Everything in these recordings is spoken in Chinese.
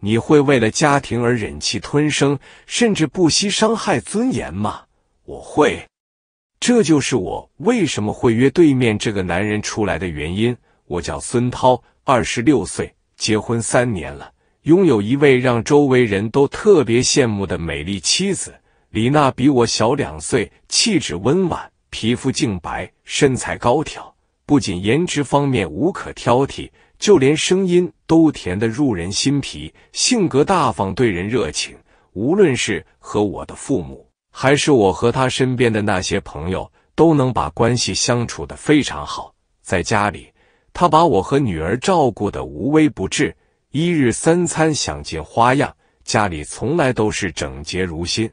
你会为了家庭而忍气吞声，甚至不惜伤害尊严吗？我会，这就是我为什么会约对面这个男人出来的原因。我叫孙涛，二十六岁，结婚三年了，拥有一位让周围人都特别羡慕的美丽妻子李娜，比我小两岁，气质温婉，皮肤净白，身材高挑，不仅颜值方面无可挑剔。就连声音都甜得入人心脾，性格大方，对人热情。无论是和我的父母，还是我和他身边的那些朋友，都能把关系相处的非常好。在家里，他把我和女儿照顾的无微不至，一日三餐想尽花样。家里从来都是整洁如新，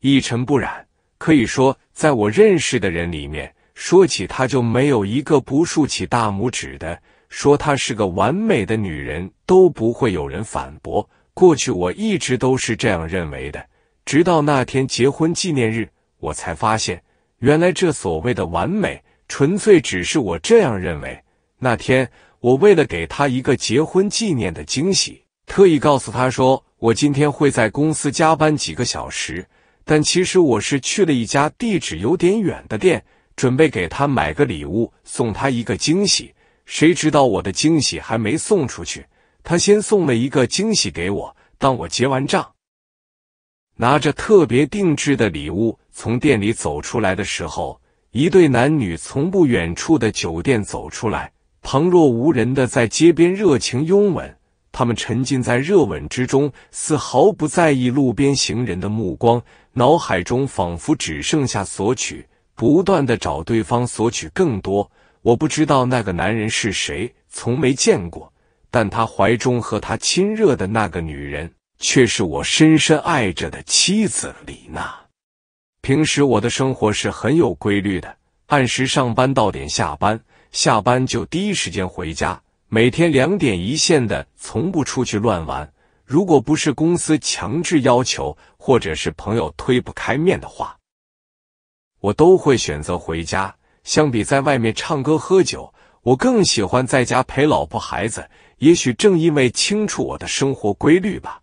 一尘不染。可以说，在我认识的人里面，说起他，就没有一个不竖起大拇指的。说她是个完美的女人，都不会有人反驳。过去我一直都是这样认为的，直到那天结婚纪念日，我才发现，原来这所谓的完美，纯粹只是我这样认为。那天，我为了给她一个结婚纪念的惊喜，特意告诉她说，我今天会在公司加班几个小时，但其实我是去了一家地址有点远的店，准备给她买个礼物，送她一个惊喜。谁知道我的惊喜还没送出去，他先送了一个惊喜给我。当我结完账，拿着特别定制的礼物从店里走出来的时候，一对男女从不远处的酒店走出来，旁若无人的在街边热情拥吻。他们沉浸在热吻之中，丝毫不在意路边行人的目光，脑海中仿佛只剩下索取，不断的找对方索取更多。我不知道那个男人是谁，从没见过。但他怀中和他亲热的那个女人，却是我深深爱着的妻子李娜。平时我的生活是很有规律的，按时上班，到点下班，下班就第一时间回家，每天两点一线的，从不出去乱玩。如果不是公司强制要求，或者是朋友推不开面的话，我都会选择回家。相比在外面唱歌喝酒，我更喜欢在家陪老婆孩子。也许正因为清楚我的生活规律吧，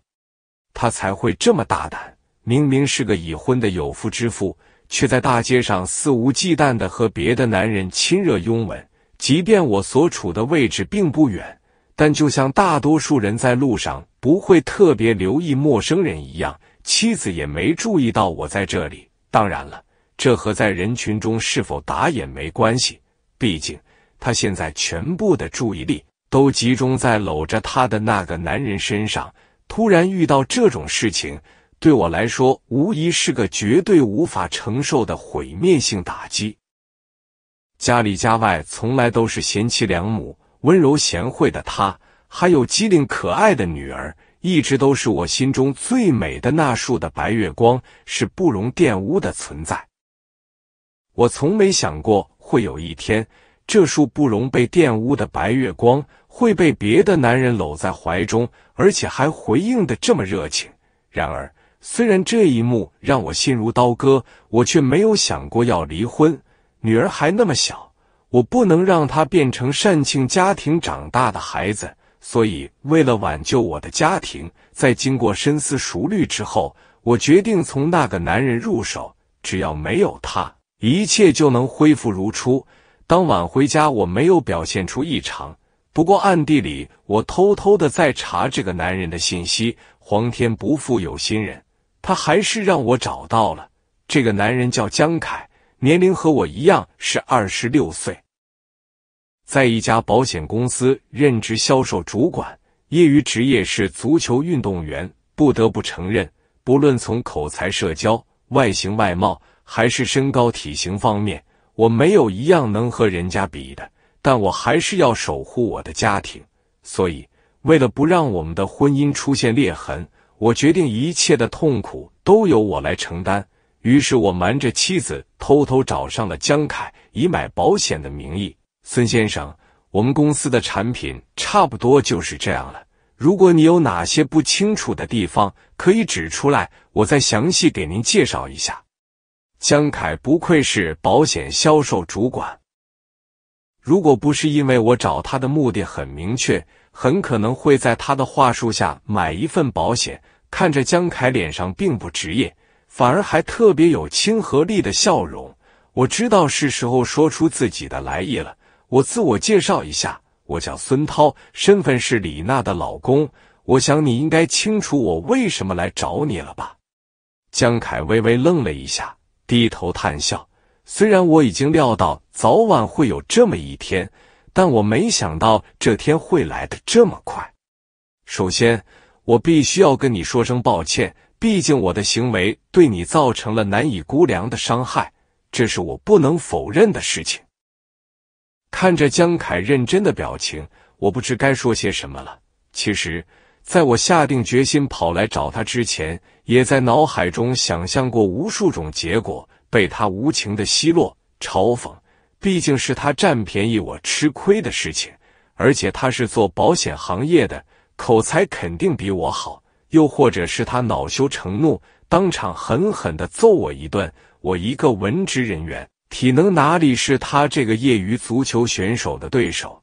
他才会这么大胆。明明是个已婚的有夫之妇，却在大街上肆无忌惮的和别的男人亲热拥吻。即便我所处的位置并不远，但就像大多数人在路上不会特别留意陌生人一样，妻子也没注意到我在这里。当然了。这和在人群中是否打眼没关系。毕竟他现在全部的注意力都集中在搂着他的那个男人身上。突然遇到这种事情，对我来说无疑是个绝对无法承受的毁灭性打击。家里家外从来都是贤妻良母、温柔贤惠的她，还有机灵可爱的女儿，一直都是我心中最美的那束的白月光，是不容玷污的存在。我从没想过会有一天，这束不容被玷污的白月光会被别的男人搂在怀中，而且还回应的这么热情。然而，虽然这一幕让我心如刀割，我却没有想过要离婚。女儿还那么小，我不能让她变成单亲家庭长大的孩子。所以，为了挽救我的家庭，在经过深思熟虑之后，我决定从那个男人入手。只要没有他。一切就能恢复如初。当晚回家，我没有表现出异常，不过暗地里我偷偷的在查这个男人的信息。皇天不负有心人，他还是让我找到了。这个男人叫江凯，年龄和我一样，是二十六岁，在一家保险公司任职销售主管，业余职业是足球运动员。不得不承认，不论从口才、社交、外形、外貌。还是身高体型方面，我没有一样能和人家比的。但我还是要守护我的家庭，所以为了不让我们的婚姻出现裂痕，我决定一切的痛苦都由我来承担。于是我瞒着妻子，偷偷找上了江凯，以买保险的名义。孙先生，我们公司的产品差不多就是这样了。如果你有哪些不清楚的地方，可以指出来，我再详细给您介绍一下。江凯不愧是保险销售主管。如果不是因为我找他的目的很明确，很可能会在他的话术下买一份保险。看着江凯脸上并不职业，反而还特别有亲和力的笑容，我知道是时候说出自己的来意了。我自我介绍一下，我叫孙涛，身份是李娜的老公。我想你应该清楚我为什么来找你了吧？江凯微微愣了一下。低头叹笑，虽然我已经料到早晚会有这么一天，但我没想到这天会来的这么快。首先，我必须要跟你说声抱歉，毕竟我的行为对你造成了难以估量的伤害，这是我不能否认的事情。看着江凯认真的表情，我不知该说些什么了。其实，在我下定决心跑来找他之前，也在脑海中想象过无数种结果，被他无情的奚落嘲讽，毕竟是他占便宜我吃亏的事情，而且他是做保险行业的，口才肯定比我好，又或者是他恼羞成怒，当场狠狠的揍我一顿，我一个文职人员，体能哪里是他这个业余足球选手的对手？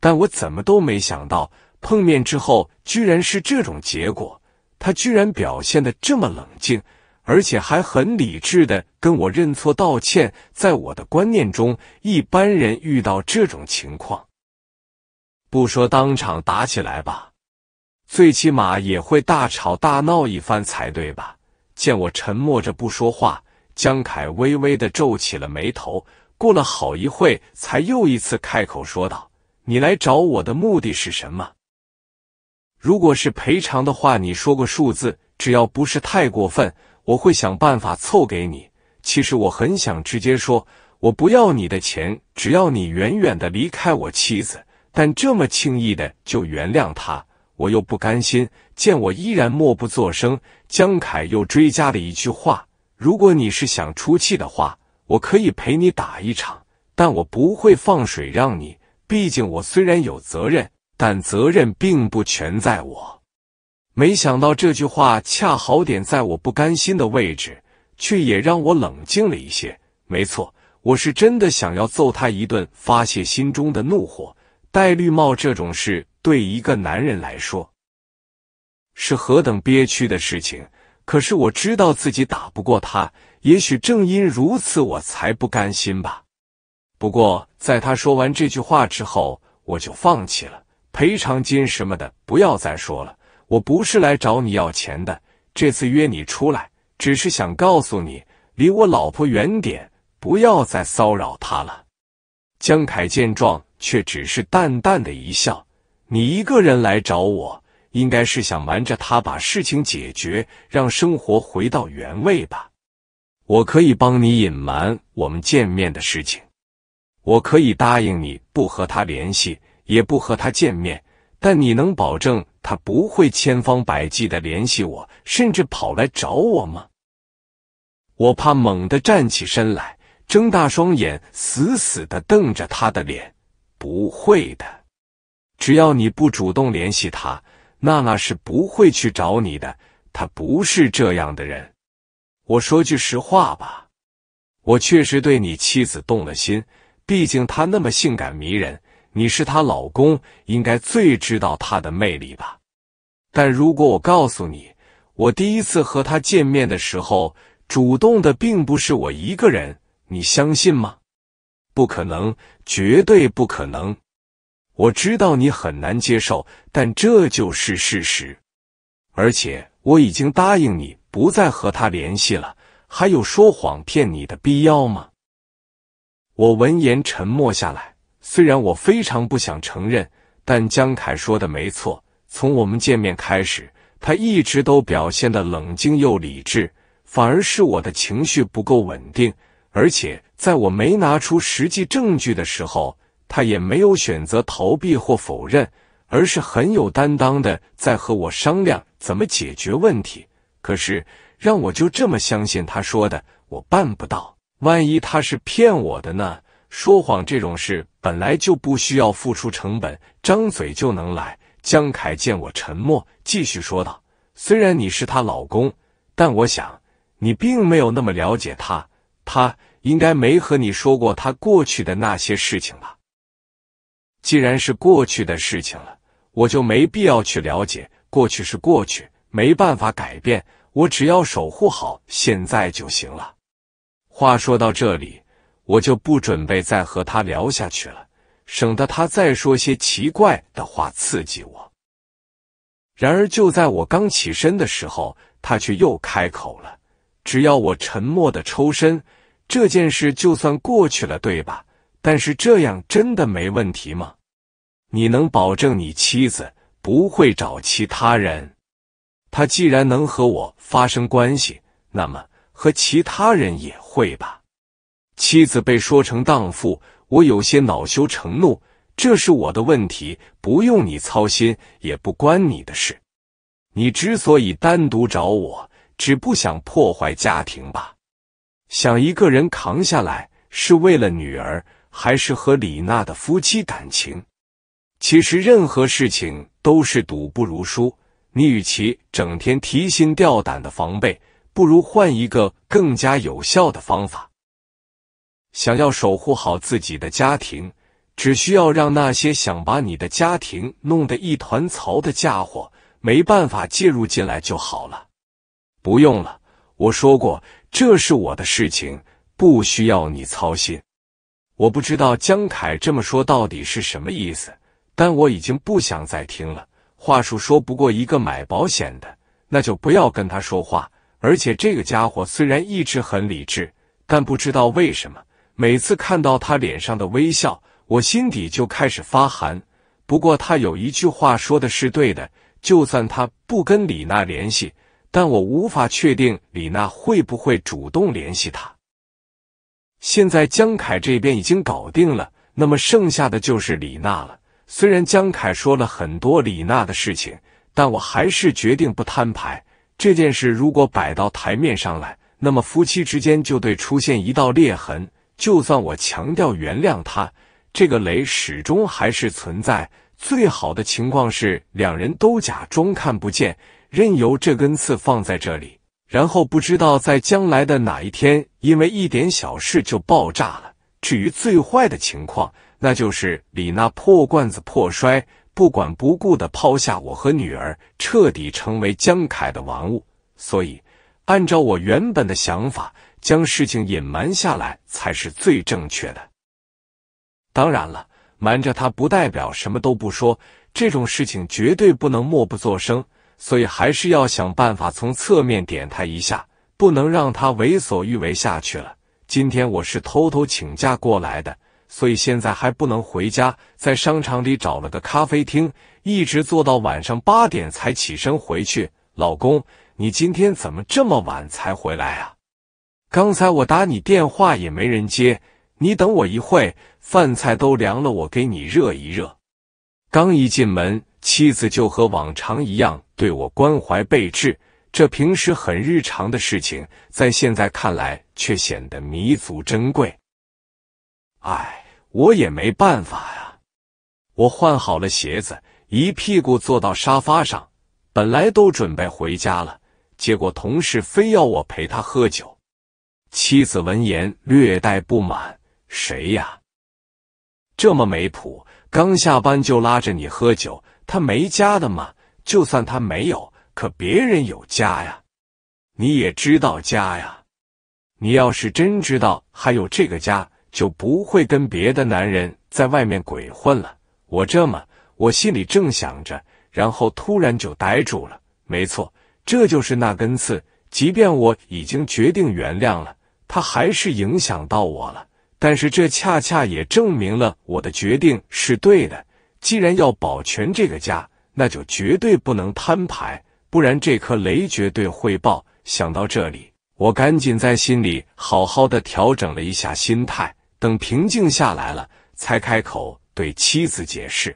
但我怎么都没想到，碰面之后居然是这种结果。他居然表现的这么冷静，而且还很理智的跟我认错道歉。在我的观念中，一般人遇到这种情况，不说当场打起来吧，最起码也会大吵大闹一番才对吧？见我沉默着不说话，江凯微微的皱起了眉头，过了好一会，才又一次开口说道：“你来找我的目的是什么？”如果是赔偿的话，你说个数字，只要不是太过分，我会想办法凑给你。其实我很想直接说，我不要你的钱，只要你远远的离开我妻子。但这么轻易的就原谅他，我又不甘心。见我依然默不作声，江凯又追加了一句话：如果你是想出气的话，我可以陪你打一场，但我不会放水让你。毕竟我虽然有责任。但责任并不全在我。没想到这句话恰好点在我不甘心的位置，却也让我冷静了一些。没错，我是真的想要揍他一顿，发泄心中的怒火。戴绿帽这种事，对一个男人来说是何等憋屈的事情。可是我知道自己打不过他，也许正因如此，我才不甘心吧。不过在他说完这句话之后，我就放弃了。赔偿金什么的不要再说了，我不是来找你要钱的。这次约你出来，只是想告诉你，离我老婆远点，不要再骚扰她了。江凯见状，却只是淡淡的一笑：“你一个人来找我，应该是想瞒着她把事情解决，让生活回到原位吧？我可以帮你隐瞒我们见面的事情，我可以答应你不和她联系。”也不和他见面，但你能保证他不会千方百计的联系我，甚至跑来找我吗？我怕猛地站起身来，睁大双眼，死死的瞪着他的脸。不会的，只要你不主动联系他，娜娜是不会去找你的。她不是这样的人。我说句实话吧，我确实对你妻子动了心，毕竟她那么性感迷人。你是她老公，应该最知道她的魅力吧？但如果我告诉你，我第一次和她见面的时候，主动的并不是我一个人，你相信吗？不可能，绝对不可能！我知道你很难接受，但这就是事实。而且我已经答应你不再和她联系了，还有说谎骗你的必要吗？我闻言沉默下来。虽然我非常不想承认，但江凯说的没错。从我们见面开始，他一直都表现的冷静又理智，反而是我的情绪不够稳定。而且在我没拿出实际证据的时候，他也没有选择逃避或否认，而是很有担当的在和我商量怎么解决问题。可是让我就这么相信他说的，我办不到。万一他是骗我的呢？说谎这种事本来就不需要付出成本，张嘴就能来。江凯见我沉默，继续说道：“虽然你是她老公，但我想你并没有那么了解她。她应该没和你说过她过去的那些事情吧？既然是过去的事情了，我就没必要去了解。过去是过去，没办法改变。我只要守护好现在就行了。”话说到这里。我就不准备再和他聊下去了，省得他再说些奇怪的话刺激我。然而，就在我刚起身的时候，他却又开口了：“只要我沉默的抽身，这件事就算过去了，对吧？但是这样真的没问题吗？你能保证你妻子不会找其他人？他既然能和我发生关系，那么和其他人也会吧。”妻子被说成荡妇，我有些恼羞成怒。这是我的问题，不用你操心，也不关你的事。你之所以单独找我，只不想破坏家庭吧？想一个人扛下来，是为了女儿，还是和李娜的夫妻感情？其实任何事情都是赌不如输。你与其整天提心吊胆的防备，不如换一个更加有效的方法。想要守护好自己的家庭，只需要让那些想把你的家庭弄得一团糟的家伙没办法介入进来就好了。不用了，我说过这是我的事情，不需要你操心。我不知道江凯这么说到底是什么意思，但我已经不想再听了。话术说不过一个买保险的，那就不要跟他说话。而且这个家伙虽然一直很理智，但不知道为什么。每次看到他脸上的微笑，我心底就开始发寒。不过他有一句话说的是对的，就算他不跟李娜联系，但我无法确定李娜会不会主动联系他。现在江凯这边已经搞定了，那么剩下的就是李娜了。虽然江凯说了很多李娜的事情，但我还是决定不摊牌。这件事如果摆到台面上来，那么夫妻之间就对出现一道裂痕。就算我强调原谅他，这个雷始终还是存在。最好的情况是两人都假装看不见，任由这根刺放在这里，然后不知道在将来的哪一天，因为一点小事就爆炸了。至于最坏的情况，那就是李娜破罐子破摔，不管不顾的抛下我和女儿，彻底成为江凯的玩物。所以，按照我原本的想法。将事情隐瞒下来才是最正确的。当然了，瞒着他不代表什么都不说，这种事情绝对不能默不作声，所以还是要想办法从侧面点他一下，不能让他为所欲为下去了。今天我是偷偷请假过来的，所以现在还不能回家，在商场里找了个咖啡厅，一直坐到晚上八点才起身回去。老公，你今天怎么这么晚才回来啊？刚才我打你电话也没人接，你等我一会饭菜都凉了，我给你热一热。刚一进门，妻子就和往常一样对我关怀备至，这平时很日常的事情，在现在看来却显得弥足珍贵。哎，我也没办法呀。我换好了鞋子，一屁股坐到沙发上，本来都准备回家了，结果同事非要我陪他喝酒。妻子闻言略带不满：“谁呀？这么没谱，刚下班就拉着你喝酒。他没家的吗？就算他没有，可别人有家呀。你也知道家呀。你要是真知道还有这个家，就不会跟别的男人在外面鬼混了。”我这么，我心里正想着，然后突然就呆住了。没错，这就是那根刺。即便我已经决定原谅了。他还是影响到我了，但是这恰恰也证明了我的决定是对的。既然要保全这个家，那就绝对不能摊牌，不然这颗雷绝对会爆。想到这里，我赶紧在心里好好的调整了一下心态，等平静下来了，才开口对妻子解释：“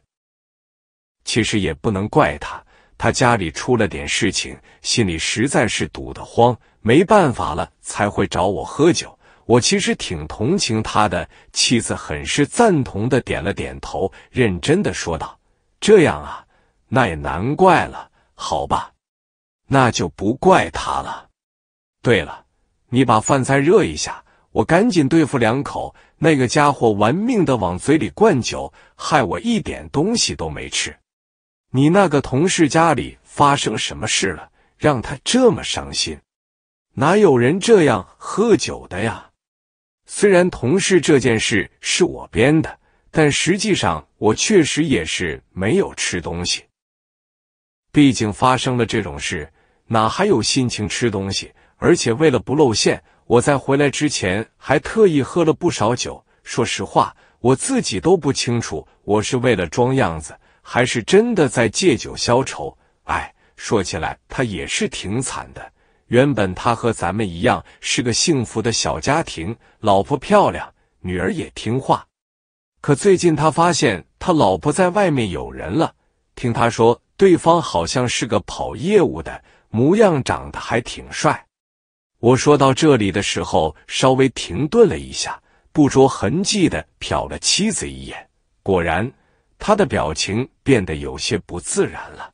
其实也不能怪他，他家里出了点事情，心里实在是堵得慌。”没办法了才会找我喝酒，我其实挺同情他的。妻子很是赞同的点了点头，认真的说道：“这样啊，那也难怪了，好吧，那就不怪他了。对了，你把饭菜热一下，我赶紧对付两口。那个家伙玩命的往嘴里灌酒，害我一点东西都没吃。你那个同事家里发生什么事了，让他这么伤心？”哪有人这样喝酒的呀？虽然同事这件事是我编的，但实际上我确实也是没有吃东西。毕竟发生了这种事，哪还有心情吃东西？而且为了不露馅，我在回来之前还特意喝了不少酒。说实话，我自己都不清楚我是为了装样子，还是真的在借酒消愁。哎，说起来他也是挺惨的。原本他和咱们一样是个幸福的小家庭，老婆漂亮，女儿也听话。可最近他发现他老婆在外面有人了，听他说对方好像是个跑业务的，模样长得还挺帅。我说到这里的时候稍微停顿了一下，不着痕迹的瞟了妻子一眼，果然他的表情变得有些不自然了。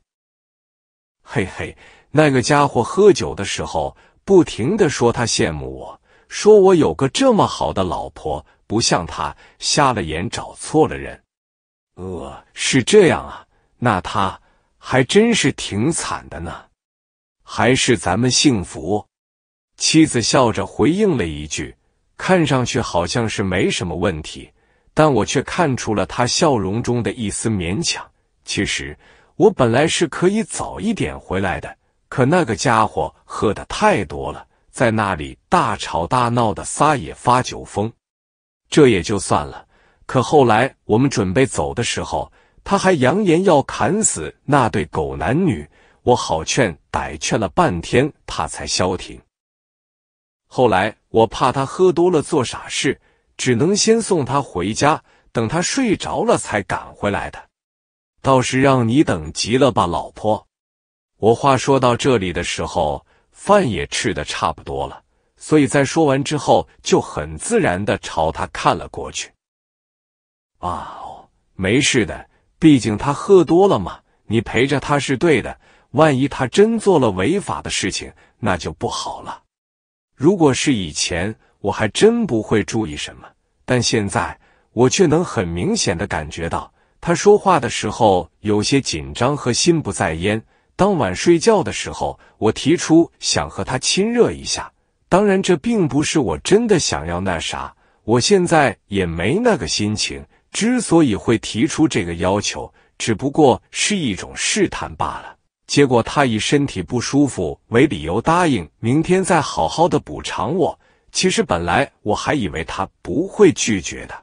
嘿嘿。那个家伙喝酒的时候，不停的说他羡慕我，说我有个这么好的老婆，不像他瞎了眼找错了人。呃，是这样啊，那他还真是挺惨的呢，还是咱们幸福？妻子笑着回应了一句，看上去好像是没什么问题，但我却看出了他笑容中的一丝勉强。其实我本来是可以早一点回来的。可那个家伙喝的太多了，在那里大吵大闹的撒野发酒疯，这也就算了。可后来我们准备走的时候，他还扬言要砍死那对狗男女，我好劝歹劝了半天，他才消停。后来我怕他喝多了做傻事，只能先送他回家，等他睡着了才赶回来的。倒是让你等急了吧，老婆。我话说到这里的时候，饭也吃的差不多了，所以在说完之后，就很自然的朝他看了过去。啊，没事的，毕竟他喝多了嘛，你陪着他是对的。万一他真做了违法的事情，那就不好了。如果是以前，我还真不会注意什么，但现在我却能很明显的感觉到，他说话的时候有些紧张和心不在焉。当晚睡觉的时候，我提出想和他亲热一下。当然，这并不是我真的想要那啥，我现在也没那个心情。之所以会提出这个要求，只不过是一种试探罢了。结果他以身体不舒服为理由答应，明天再好好的补偿我。其实本来我还以为他不会拒绝的。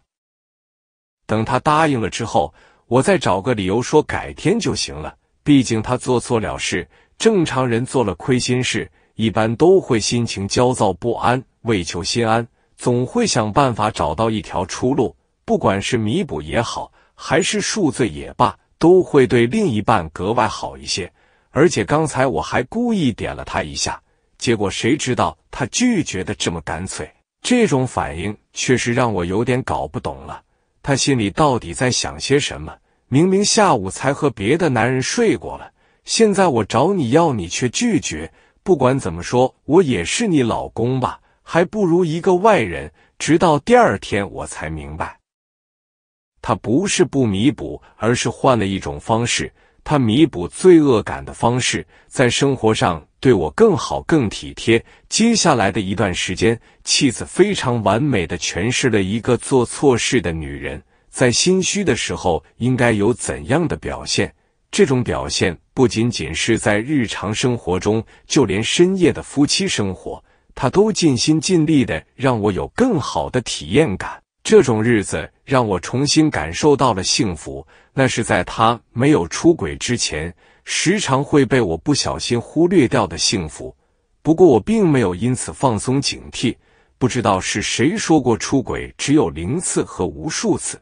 等他答应了之后，我再找个理由说改天就行了。毕竟他做错了事，正常人做了亏心事，一般都会心情焦躁不安。为求心安，总会想办法找到一条出路，不管是弥补也好，还是恕罪也罢，都会对另一半格外好一些。而且刚才我还故意点了他一下，结果谁知道他拒绝的这么干脆，这种反应确实让我有点搞不懂了，他心里到底在想些什么。明明下午才和别的男人睡过了，现在我找你要，你却拒绝。不管怎么说，我也是你老公吧，还不如一个外人。直到第二天，我才明白，他不是不弥补，而是换了一种方式。他弥补罪恶感的方式，在生活上对我更好、更体贴。接下来的一段时间，妻子非常完美的诠释了一个做错事的女人。在心虚的时候，应该有怎样的表现？这种表现不仅仅是在日常生活中，就连深夜的夫妻生活，他都尽心尽力的让我有更好的体验感。这种日子让我重新感受到了幸福，那是在他没有出轨之前，时常会被我不小心忽略掉的幸福。不过我并没有因此放松警惕。不知道是谁说过，出轨只有零次和无数次。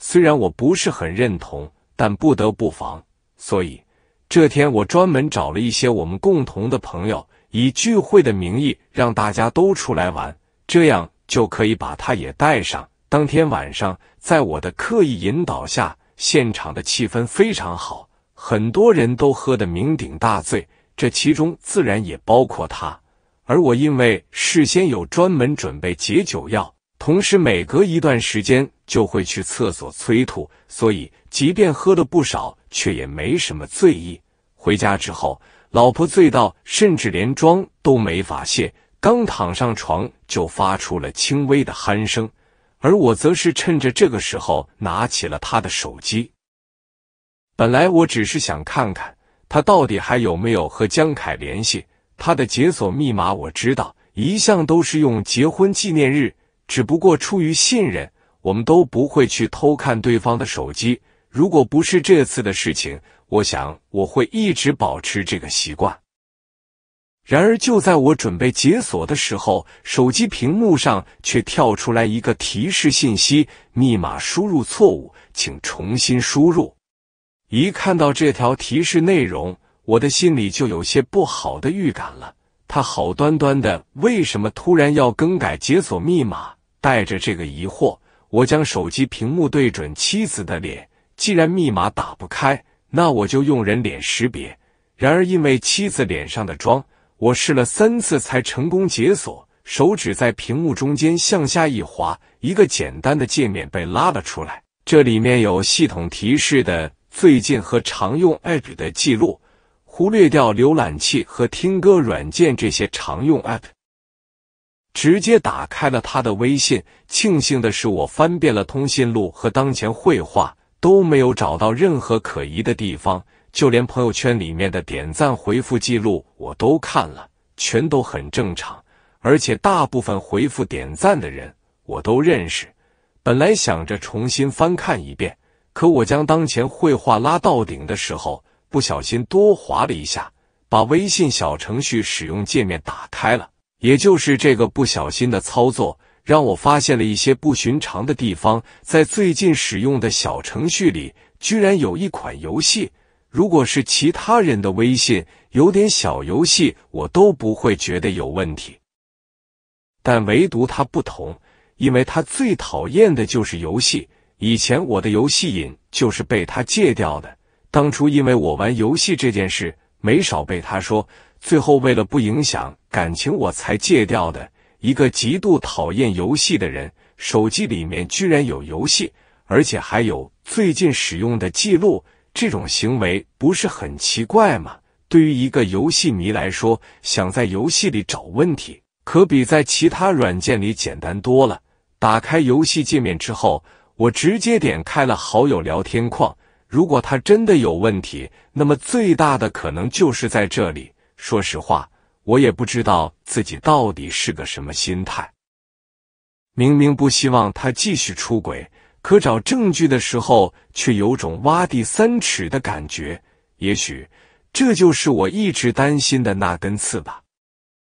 虽然我不是很认同，但不得不防。所以这天我专门找了一些我们共同的朋友，以聚会的名义让大家都出来玩，这样就可以把他也带上。当天晚上，在我的刻意引导下，现场的气氛非常好，很多人都喝得酩酊大醉，这其中自然也包括他。而我因为事先有专门准备解酒药，同时每隔一段时间。就会去厕所催吐，所以即便喝了不少，却也没什么醉意。回家之后，老婆醉到甚至连妆都没法卸，刚躺上床就发出了轻微的鼾声，而我则是趁着这个时候拿起了他的手机。本来我只是想看看他到底还有没有和江凯联系，他的解锁密码我知道，一向都是用结婚纪念日，只不过出于信任。我们都不会去偷看对方的手机。如果不是这次的事情，我想我会一直保持这个习惯。然而，就在我准备解锁的时候，手机屏幕上却跳出来一个提示信息：“密码输入错误，请重新输入。”一看到这条提示内容，我的心里就有些不好的预感了。他好端端的，为什么突然要更改解锁密码？带着这个疑惑。我将手机屏幕对准妻子的脸，既然密码打不开，那我就用人脸识别。然而因为妻子脸上的妆，我试了三次才成功解锁。手指在屏幕中间向下一滑，一个简单的界面被拉了出来。这里面有系统提示的最近和常用 app 的记录，忽略掉浏览器和听歌软件这些常用 app。直接打开了他的微信。庆幸的是，我翻遍了通讯录和当前绘画，都没有找到任何可疑的地方。就连朋友圈里面的点赞回复记录我都看了，全都很正常。而且大部分回复点赞的人我都认识。本来想着重新翻看一遍，可我将当前绘画拉到顶的时候，不小心多滑了一下，把微信小程序使用界面打开了。也就是这个不小心的操作，让我发现了一些不寻常的地方。在最近使用的小程序里，居然有一款游戏。如果是其他人的微信，有点小游戏我都不会觉得有问题，但唯独他不同，因为他最讨厌的就是游戏。以前我的游戏瘾就是被他戒掉的。当初因为我玩游戏这件事，没少被他说。最后，为了不影响感情，我才戒掉的。一个极度讨厌游戏的人，手机里面居然有游戏，而且还有最近使用的记录，这种行为不是很奇怪吗？对于一个游戏迷来说，想在游戏里找问题，可比在其他软件里简单多了。打开游戏界面之后，我直接点开了好友聊天框。如果他真的有问题，那么最大的可能就是在这里。说实话，我也不知道自己到底是个什么心态。明明不希望他继续出轨，可找证据的时候，却有种挖地三尺的感觉。也许这就是我一直担心的那根刺吧。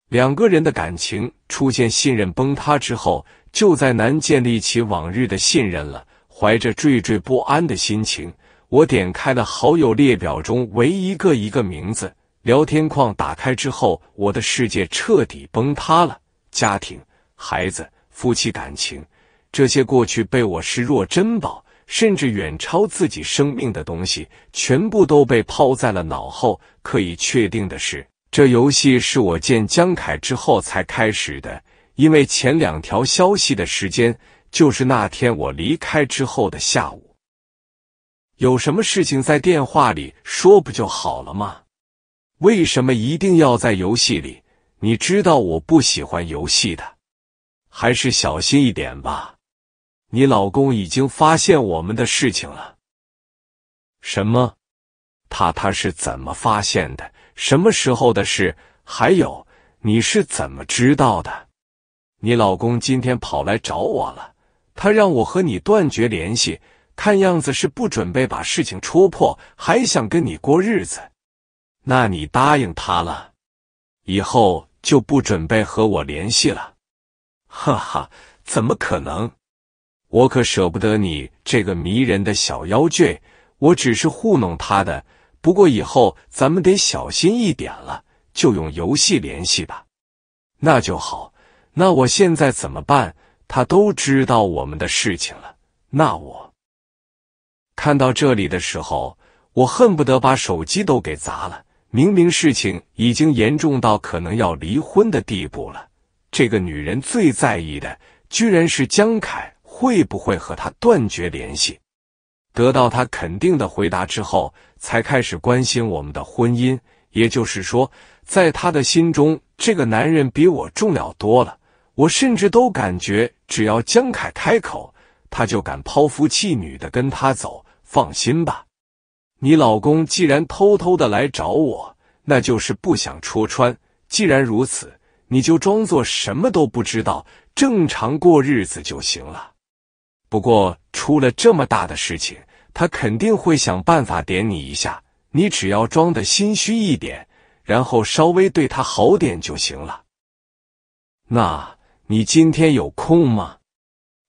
两个人的感情出现信任崩塌之后，就再难建立起往日的信任了。怀着惴惴不安的心情，我点开了好友列表中唯一一个一个名字。聊天框打开之后，我的世界彻底崩塌了。家庭、孩子、夫妻感情，这些过去被我视若珍宝，甚至远超自己生命的东西，全部都被抛在了脑后。可以确定的是，这游戏是我见江凯之后才开始的，因为前两条消息的时间就是那天我离开之后的下午。有什么事情在电话里说不就好了吗？为什么一定要在游戏里？你知道我不喜欢游戏的，还是小心一点吧。你老公已经发现我们的事情了。什么？他他是怎么发现的？什么时候的事？还有，你是怎么知道的？你老公今天跑来找我了，他让我和你断绝联系，看样子是不准备把事情戳破，还想跟你过日子。那你答应他了，以后就不准备和我联系了。哈哈，怎么可能？我可舍不得你这个迷人的小妖俊。我只是糊弄他的。不过以后咱们得小心一点了，就用游戏联系吧。那就好。那我现在怎么办？他都知道我们的事情了。那我看到这里的时候，我恨不得把手机都给砸了。明明事情已经严重到可能要离婚的地步了，这个女人最在意的居然是江凯会不会和她断绝联系。得到他肯定的回答之后，才开始关心我们的婚姻。也就是说，在他的心中，这个男人比我重要多了。我甚至都感觉，只要江凯开口，他就敢抛夫弃女的跟他走。放心吧。你老公既然偷偷的来找我，那就是不想戳穿。既然如此，你就装作什么都不知道，正常过日子就行了。不过出了这么大的事情，他肯定会想办法点你一下。你只要装的心虚一点，然后稍微对他好点就行了。那你今天有空吗？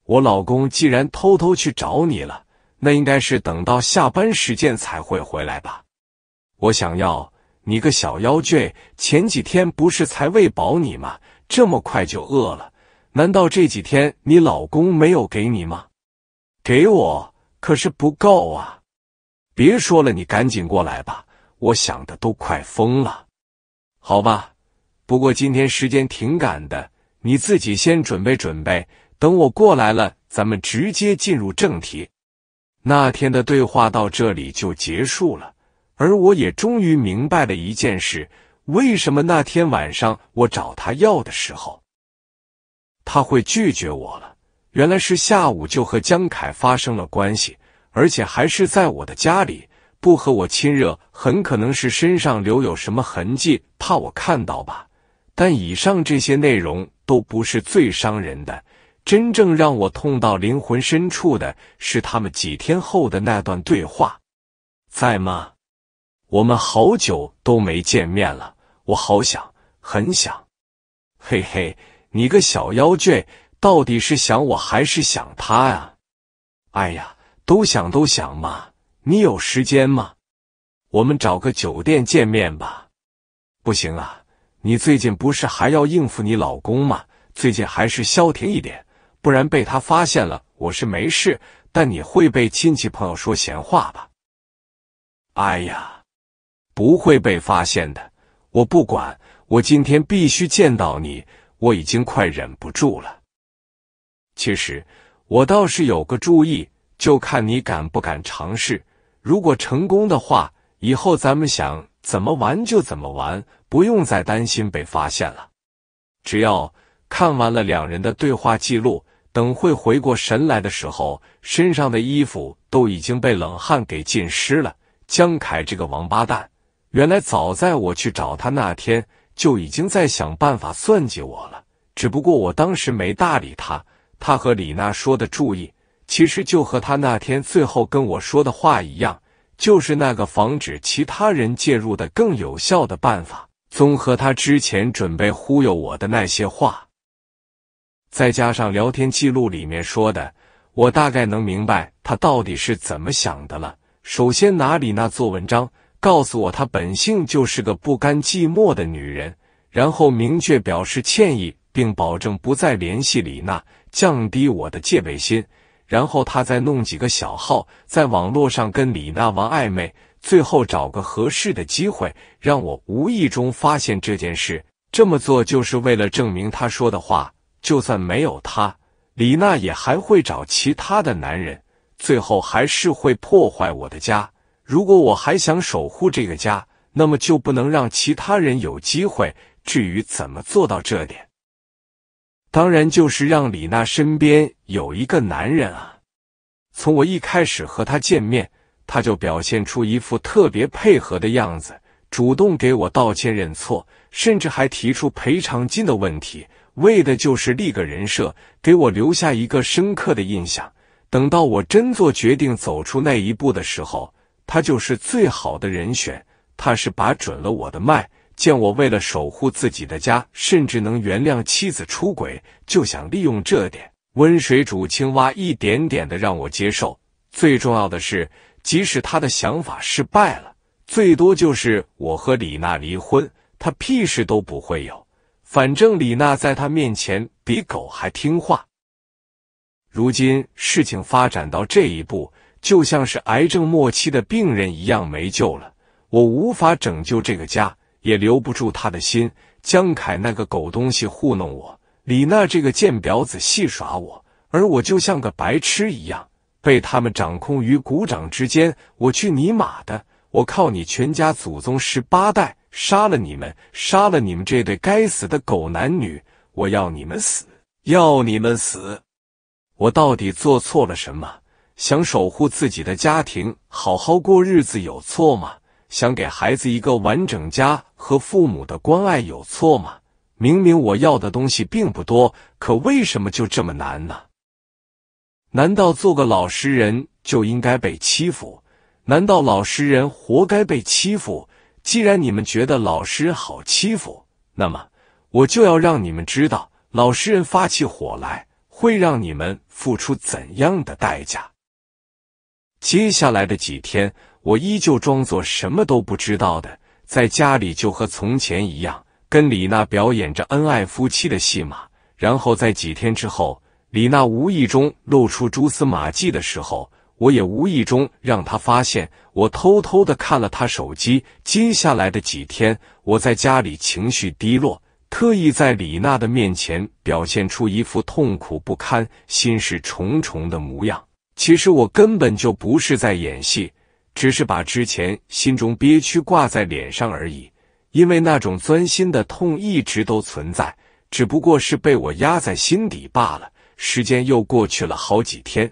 我老公既然偷偷去找你了。那应该是等到下班时间才会回来吧？我想要你个小妖精，前几天不是才喂饱你吗？这么快就饿了？难道这几天你老公没有给你吗？给我可是不够啊！别说了，你赶紧过来吧，我想的都快疯了。好吧，不过今天时间挺赶的，你自己先准备准备，等我过来了，咱们直接进入正题。那天的对话到这里就结束了，而我也终于明白了一件事：为什么那天晚上我找他要的时候，他会拒绝我了？原来是下午就和江凯发生了关系，而且还是在我的家里，不和我亲热，很可能是身上留有什么痕迹，怕我看到吧？但以上这些内容都不是最伤人的。真正让我痛到灵魂深处的是，他们几天后的那段对话。在吗？我们好久都没见面了，我好想，很想。嘿嘿，你个小妖精，到底是想我还是想他呀？哎呀，都想都想嘛。你有时间吗？我们找个酒店见面吧。不行啊，你最近不是还要应付你老公吗？最近还是消停一点。不然被他发现了，我是没事，但你会被亲戚朋友说闲话吧？哎呀，不会被发现的，我不管，我今天必须见到你，我已经快忍不住了。其实我倒是有个主意，就看你敢不敢尝试。如果成功的话，以后咱们想怎么玩就怎么玩，不用再担心被发现了。只要看完了两人的对话记录。等会回过神来的时候，身上的衣服都已经被冷汗给浸湿了。江凯这个王八蛋，原来早在我去找他那天就已经在想办法算计我了。只不过我当时没搭理他，他和李娜说的注意，其实就和他那天最后跟我说的话一样，就是那个防止其他人介入的更有效的办法。综合他之前准备忽悠我的那些话。再加上聊天记录里面说的，我大概能明白他到底是怎么想的了。首先，拿李娜做文章，告诉我她本性就是个不甘寂寞的女人；然后明确表示歉意，并保证不再联系李娜，降低我的戒备心；然后他再弄几个小号，在网络上跟李娜玩暧昧；最后找个合适的机会，让我无意中发现这件事。这么做就是为了证明他说的话。就算没有他，李娜也还会找其他的男人，最后还是会破坏我的家。如果我还想守护这个家，那么就不能让其他人有机会。至于怎么做到这点，当然就是让李娜身边有一个男人啊。从我一开始和他见面，他就表现出一副特别配合的样子，主动给我道歉认错，甚至还提出赔偿金的问题。为的就是立个人设，给我留下一个深刻的印象。等到我真做决定、走出那一步的时候，他就是最好的人选。他是把准了我的脉，见我为了守护自己的家，甚至能原谅妻子出轨，就想利用这点，温水煮青蛙，一点点的让我接受。最重要的是，即使他的想法失败了，最多就是我和李娜离婚，他屁事都不会有。反正李娜在他面前比狗还听话。如今事情发展到这一步，就像是癌症末期的病人一样没救了。我无法拯救这个家，也留不住他的心。江凯那个狗东西糊弄我，李娜这个贱婊子戏耍我，而我就像个白痴一样被他们掌控于股掌之间。我去尼玛的！我靠你全家祖宗十八代！杀了你们，杀了你们这对该死的狗男女！我要你们死，要你们死！我到底做错了什么？想守护自己的家庭，好好过日子有错吗？想给孩子一个完整家和父母的关爱有错吗？明明我要的东西并不多，可为什么就这么难呢？难道做个老实人就应该被欺负？难道老实人活该被欺负？既然你们觉得老实人好欺负，那么我就要让你们知道，老实人发起火来会让你们付出怎样的代价。接下来的几天，我依旧装作什么都不知道的，在家里就和从前一样，跟李娜表演着恩爱夫妻的戏码。然后在几天之后，李娜无意中露出蛛丝马迹的时候。我也无意中让他发现，我偷偷的看了他手机。接下来的几天，我在家里情绪低落，特意在李娜的面前表现出一副痛苦不堪、心事重重的模样。其实我根本就不是在演戏，只是把之前心中憋屈挂在脸上而已。因为那种钻心的痛一直都存在，只不过是被我压在心底罢了。时间又过去了好几天。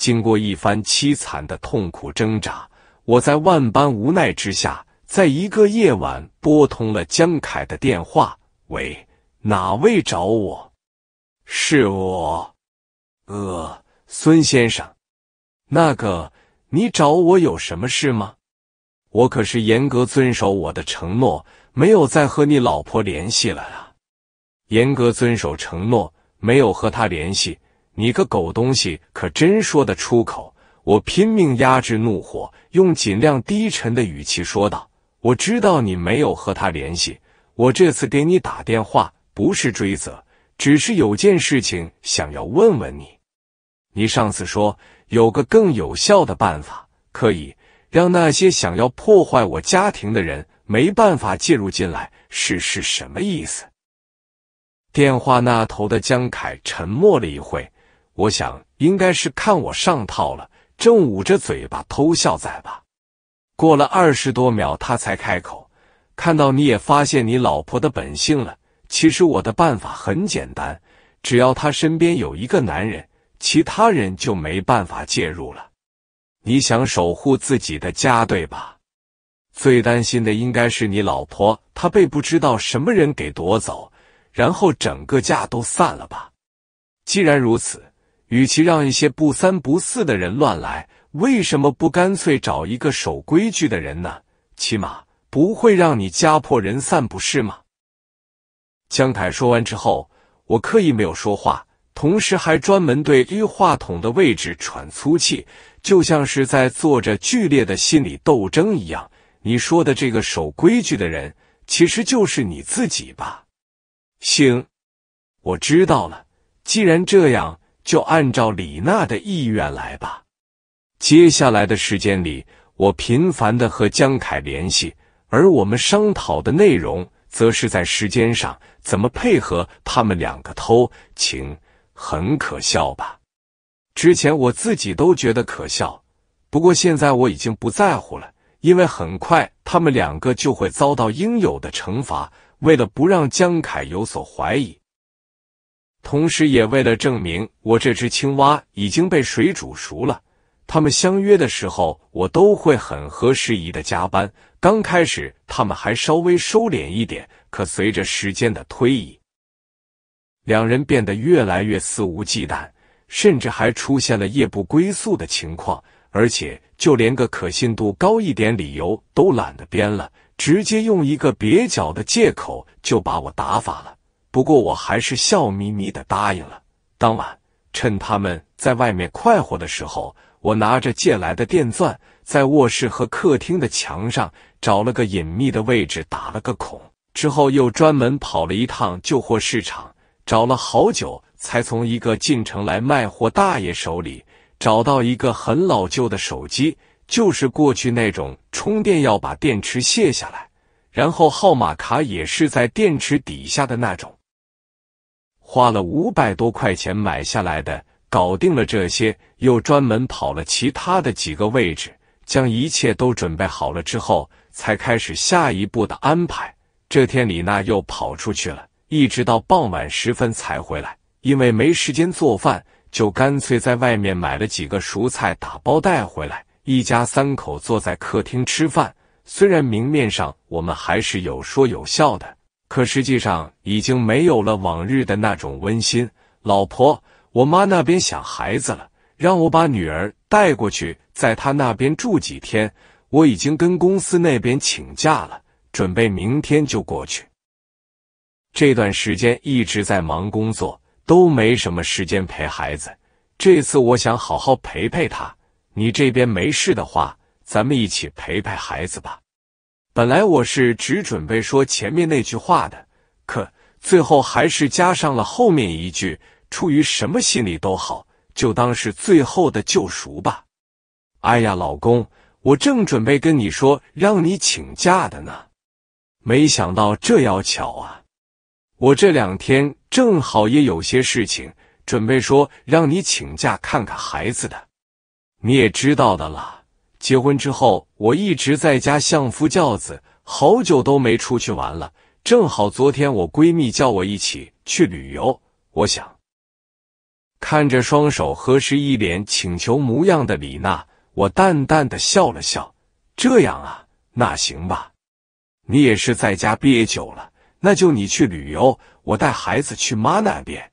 经过一番凄惨的痛苦挣扎，我在万般无奈之下，在一个夜晚拨通了江凯的电话。喂，哪位？找我？是我。呃，孙先生，那个，你找我有什么事吗？我可是严格遵守我的承诺，没有再和你老婆联系了啊！严格遵守承诺，没有和她联系。你个狗东西，可真说得出口！我拼命压制怒火，用尽量低沉的语气说道：“我知道你没有和他联系，我这次给你打电话不是追责，只是有件事情想要问问你。你上次说有个更有效的办法，可以让那些想要破坏我家庭的人没办法介入进来，是是什么意思？”电话那头的江凯沉默了一会。我想应该是看我上套了，正捂着嘴巴偷笑在吧。过了二十多秒，他才开口：“看到你也发现你老婆的本性了。其实我的办法很简单，只要她身边有一个男人，其他人就没办法介入了。你想守护自己的家，对吧？最担心的应该是你老婆，她被不知道什么人给夺走，然后整个家都散了吧。既然如此。”与其让一些不三不四的人乱来，为什么不干脆找一个守规矩的人呢？起码不会让你家破人散，不是吗？江凯说完之后，我刻意没有说话，同时还专门对话筒的位置喘粗气，就像是在做着剧烈的心理斗争一样。你说的这个守规矩的人，其实就是你自己吧？行，我知道了。既然这样。就按照李娜的意愿来吧。接下来的时间里，我频繁的和江凯联系，而我们商讨的内容，则是在时间上怎么配合他们两个偷情，很可笑吧？之前我自己都觉得可笑，不过现在我已经不在乎了，因为很快他们两个就会遭到应有的惩罚。为了不让江凯有所怀疑。同时，也为了证明我这只青蛙已经被水煮熟了。他们相约的时候，我都会很合时宜的加班。刚开始，他们还稍微收敛一点，可随着时间的推移，两人变得越来越肆无忌惮，甚至还出现了夜不归宿的情况。而且，就连个可信度高一点理由都懒得编了，直接用一个蹩脚的借口就把我打发了。不过我还是笑眯眯的答应了。当晚，趁他们在外面快活的时候，我拿着借来的电钻，在卧室和客厅的墙上找了个隐秘的位置打了个孔，之后又专门跑了一趟旧货市场，找了好久才从一个进城来卖货大爷手里找到一个很老旧的手机，就是过去那种充电要把电池卸下来，然后号码卡也是在电池底下的那种。花了五百多块钱买下来的，搞定了这些，又专门跑了其他的几个位置，将一切都准备好了之后，才开始下一步的安排。这天李娜又跑出去了，一直到傍晚时分才回来。因为没时间做饭，就干脆在外面买了几个熟菜打包带回来。一家三口坐在客厅吃饭，虽然明面上我们还是有说有笑的。可实际上已经没有了往日的那种温馨。老婆，我妈那边想孩子了，让我把女儿带过去，在她那边住几天。我已经跟公司那边请假了，准备明天就过去。这段时间一直在忙工作，都没什么时间陪孩子。这次我想好好陪陪她。你这边没事的话，咱们一起陪陪孩子吧。本来我是只准备说前面那句话的，可最后还是加上了后面一句。出于什么心理都好，就当是最后的救赎吧。哎呀，老公，我正准备跟你说让你请假的呢，没想到这要巧啊！我这两天正好也有些事情，准备说让你请假看看孩子的，你也知道的啦。结婚之后，我一直在家相夫教子，好久都没出去玩了。正好昨天我闺蜜叫我一起去旅游，我想看着双手合十、一脸请求模样的李娜，我淡淡的笑了笑：“这样啊，那行吧。你也是在家憋久了，那就你去旅游，我带孩子去妈那边。”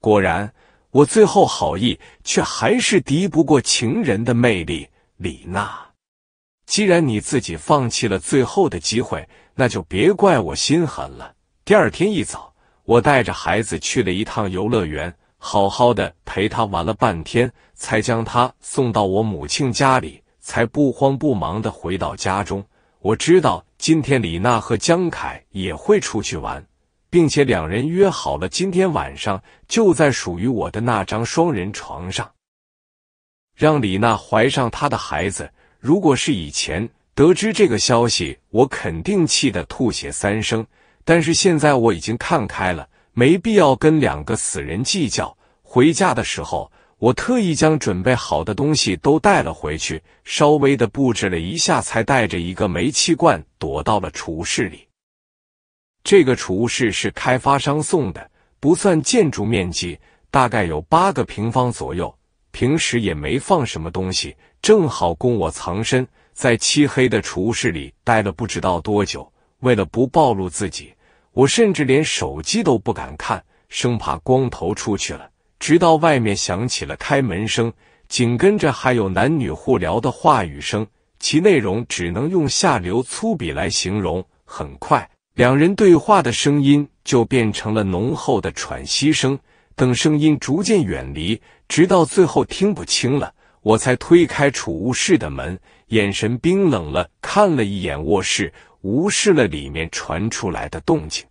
果然，我最后好意却还是敌不过情人的魅力。李娜，既然你自己放弃了最后的机会，那就别怪我心狠了。第二天一早，我带着孩子去了一趟游乐园，好好的陪他玩了半天，才将他送到我母亲家里，才不慌不忙的回到家中。我知道今天李娜和江凯也会出去玩，并且两人约好了今天晚上就在属于我的那张双人床上。让李娜怀上他的孩子。如果是以前得知这个消息，我肯定气得吐血三升。但是现在我已经看开了，没必要跟两个死人计较。回家的时候，我特意将准备好的东西都带了回去，稍微的布置了一下，才带着一个煤气罐躲到了储物室里。这个储物室是开发商送的，不算建筑面积，大概有八个平方左右。平时也没放什么东西，正好供我藏身。在漆黑的储物室里待了不知道多久，为了不暴露自己，我甚至连手机都不敢看，生怕光头出去了。直到外面响起了开门声，紧跟着还有男女互聊的话语声，其内容只能用下流粗鄙来形容。很快，两人对话的声音就变成了浓厚的喘息声。等声音逐渐远离。直到最后听不清了，我才推开储物室的门，眼神冰冷了，看了一眼卧室，无视了里面传出来的动静，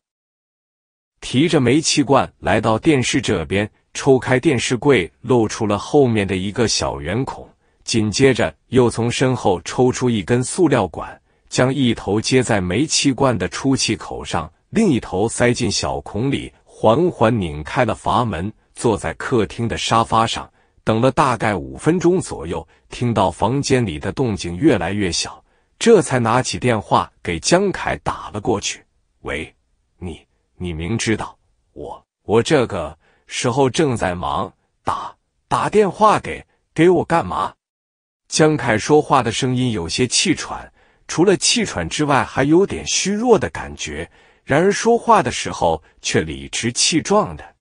提着煤气罐来到电视这边，抽开电视柜，露出了后面的一个小圆孔，紧接着又从身后抽出一根塑料管，将一头接在煤气罐的出气口上，另一头塞进小孔里，缓缓拧开了阀门。坐在客厅的沙发上，等了大概五分钟左右，听到房间里的动静越来越小，这才拿起电话给江凯打了过去。喂，你你明知道我我这个时候正在忙，打打电话给给我干嘛？江凯说话的声音有些气喘，除了气喘之外，还有点虚弱的感觉，然而说话的时候却理直气壮的。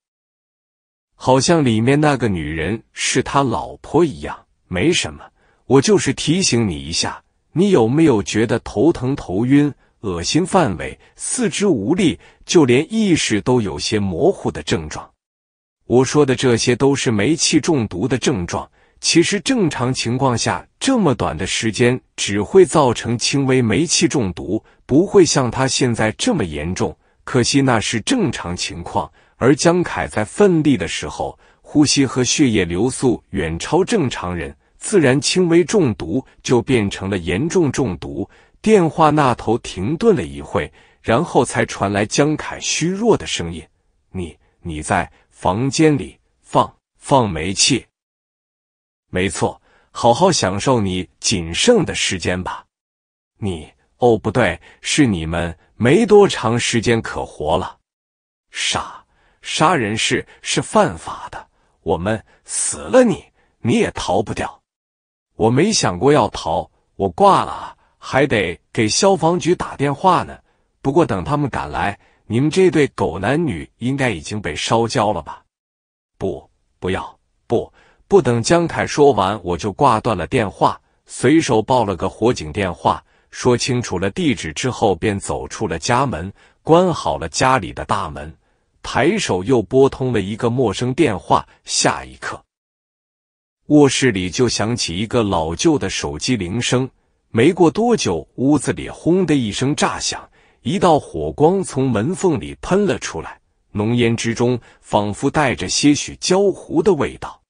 好像里面那个女人是他老婆一样，没什么，我就是提醒你一下。你有没有觉得头疼、头晕、恶心、犯胃、四肢无力，就连意识都有些模糊的症状？我说的这些都是煤气中毒的症状。其实正常情况下，这么短的时间只会造成轻微煤气中毒，不会像他现在这么严重。可惜那是正常情况。而江凯在奋力的时候，呼吸和血液流速远超正常人，自然轻微中毒就变成了严重中毒。电话那头停顿了一会，然后才传来江凯虚弱的声音：“你你在房间里放放煤气，没错，好好享受你仅剩的时间吧。你哦不对，是你们没多长时间可活了，傻。”杀人事是犯法的，我们死了，你你也逃不掉。我没想过要逃，我挂了还得给消防局打电话呢。不过等他们赶来，你们这对狗男女应该已经被烧焦了吧？不，不要，不，不等江凯说完，我就挂断了电话，随手报了个火警电话，说清楚了地址之后，便走出了家门，关好了家里的大门。抬手又拨通了一个陌生电话，下一刻，卧室里就响起一个老旧的手机铃声。没过多久，屋子里轰的一声炸响，一道火光从门缝里喷了出来，浓烟之中仿佛带着些许焦糊的味道。